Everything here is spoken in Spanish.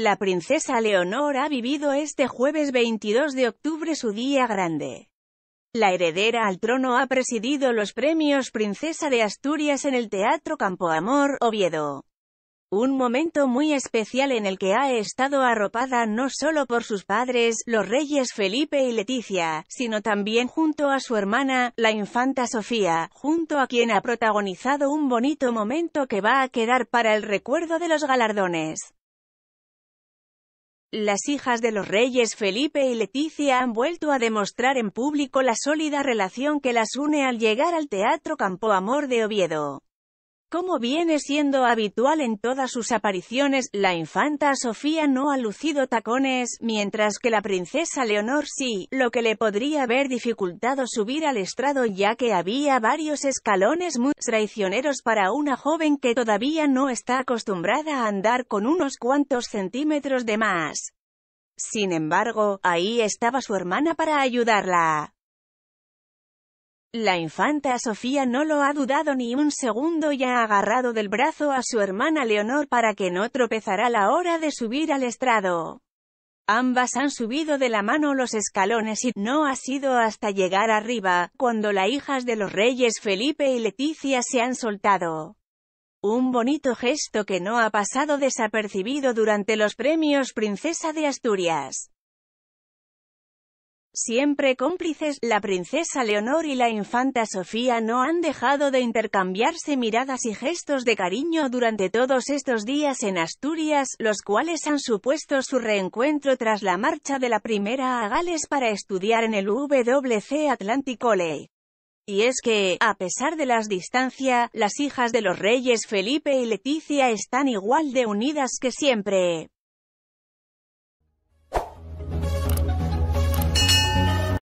La princesa Leonor ha vivido este jueves 22 de octubre su día grande. La heredera al trono ha presidido los premios Princesa de Asturias en el Teatro Campoamor, Oviedo. Un momento muy especial en el que ha estado arropada no solo por sus padres, los reyes Felipe y Leticia, sino también junto a su hermana, la infanta Sofía, junto a quien ha protagonizado un bonito momento que va a quedar para el recuerdo de los galardones. Las hijas de los reyes Felipe y Leticia han vuelto a demostrar en público la sólida relación que las une al llegar al Teatro Campo Amor de Oviedo. Como viene siendo habitual en todas sus apariciones, la infanta Sofía no ha lucido tacones, mientras que la princesa Leonor sí, lo que le podría haber dificultado subir al estrado ya que había varios escalones muy traicioneros para una joven que todavía no está acostumbrada a andar con unos cuantos centímetros de más. Sin embargo, ahí estaba su hermana para ayudarla. La infanta Sofía no lo ha dudado ni un segundo y ha agarrado del brazo a su hermana Leonor para que no tropezara la hora de subir al estrado. Ambas han subido de la mano los escalones y no ha sido hasta llegar arriba, cuando las hijas de los reyes Felipe y Leticia se han soltado. Un bonito gesto que no ha pasado desapercibido durante los premios Princesa de Asturias. Siempre cómplices, la princesa Leonor y la infanta Sofía no han dejado de intercambiarse miradas y gestos de cariño durante todos estos días en Asturias, los cuales han supuesto su reencuentro tras la marcha de la primera a Gales para estudiar en el WC Atlantic College. Y es que, a pesar de las distancias, las hijas de los reyes Felipe y Leticia están igual de unidas que siempre.